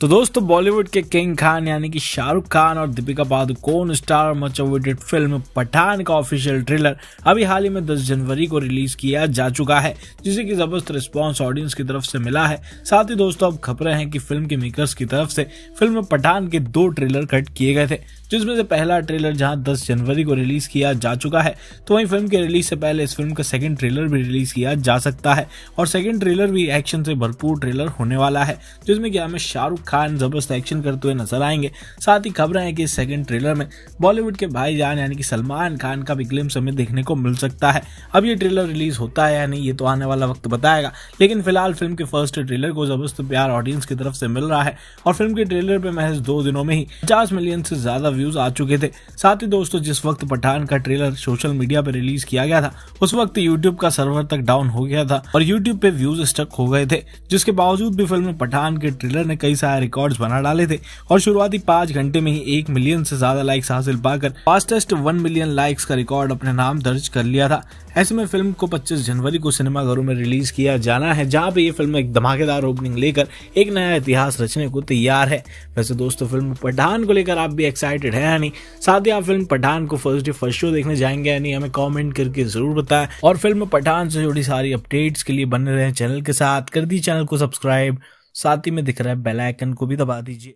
तो दोस्तों बॉलीवुड के किंग खान यानी कि शाहरुख खान और Deepika Padukone star much awaited film Pathaan का ऑफिशियल ट्रेलर अभी हाल ही में 10 जनवरी को रिलीज किया जा चुका है जिसे कि जबरदस्त रिस्पांस ऑडियंस की तरफ से मिला है साथ ही दोस्तों अब खबरें हैं कि फिल्म के मेकर्स की तरफ से फिल्म पठान के दो ट्रेलर कट किए गए थे जिसमें से पहला ट्रेलर जहां 10 जनवरी को रिलीज किया जा चुका है तो वहीं फिल्म के रिलीज से पहले इस फिल्म का सेकंड ट्रेलर भी रिलीज किया जा सकता है और सेकंड ट्रेलर भी एक्शन से भरपूर ट्रेलर होने वाला है जिसमें कि हमें शाहरुख खान जबरदस्त एक्शन करते हुए नजर आएंगे साथ ही खबर है कि इस सेकंड ट्रेलर में बॉलीवुड के भाईजान यानी कि सलमान खान का भी ग्लिम्स हमें देखने को मिल सकता है अब ये ट्रेलर रिलीज होता है या नहीं ये तो आने वाला वक्त बताएगा लेकिन फिलहाल फिल्म के फर्स्ट ट्रेलर को जबरदस्त प्यार ऑडियंस की तरफ से मिल रहा है और फिल्म के ट्रेलर पे महज दो दिनों में ही पचास मिलियन से ज्यादा व्यूज आ चुके थे साथ ही दोस्तों जिस वक्त पठान का ट्रेलर सोशल मीडिया पर रिलीज किया गया था उस वक्त यूट्यूब का सर्वर तक डाउन हो गया था और यूट्यूब पे व्यूज स्टक हो गए थे जिसके बावजूद भी फिल्म पठान के ट्रेलर ने कई सारे रिकॉर्ड बना डाले थे और शुरुआती पांच घंटे में ही एक मिलियन से ज्यादा लाइक्स हासिल पाकर फास्टेस्ट वन मिलियन लाइक्स का रिकॉर्ड अपने नाम दर्ज कर लिया था ऐसे में फिल्म को 25 जनवरी को सिनेमाघरों में रिलीज किया जाना है जहां पे ये फिल्म एक धमाकेदार ओपनिंग लेकर एक नया इतिहास रचने को तैयार है वैसे दोस्तों फिल्म पठान को लेकर आप भी एक्साइटेड है यानी साथ ही आप फिल्म पठान को फर्स्ट डे फर्स्ट शो देखने जाएंगे यानी हमें कॉमेंट करके जरूर बताएं और फिल्म पठान से जुड़ी सारी अपडेट्स के लिए बने रहे चैनल के साथ कर दी चैनल को सब्सक्राइब साथ ही में दिख रहा है बेल आइकन को भी दबा दीजिए